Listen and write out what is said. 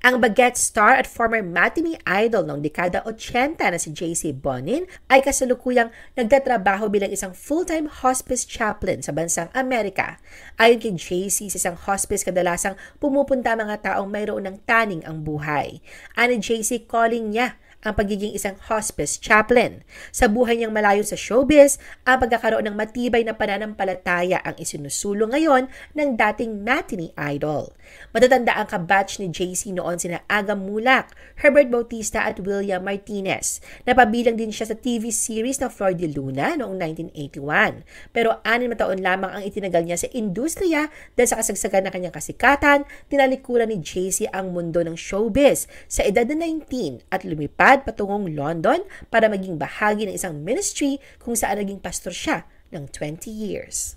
Ang baguette star at former matinee idol noong dekada 80 na si JC Bonin ay kasalukuyang nagtatrabaho bilang isang full-time hospice chaplain sa bansang Amerika. Ayon kay JC, sa isang hospice kadalasang pumupunta mga taong mayroon ng taning ang buhay. Ani JC calling niya ang pagiging isang hospice chaplain. Sa buhay niyang malayo sa showbiz, ang pagkakaroon ng matibay na pananampalataya ang isinusulo ngayon ng dating matinee idol. Matatanda ang kabatch ni JC noon sina Aga Mulak, Herbert Bautista at William Martinez. Napabilang din siya sa TV series na Flor de Luna noong 1981. Pero anim na taon lamang ang itinagal niya sa industriya dahil sa kasagsagan ng kanyang kasikatan, tinalikuran ni JC ang mundo ng showbiz sa edad na 19 at lumipat naglakad patungong London para maging bahagi ng isang ministry kung saan naging pastor siya ng 20 years.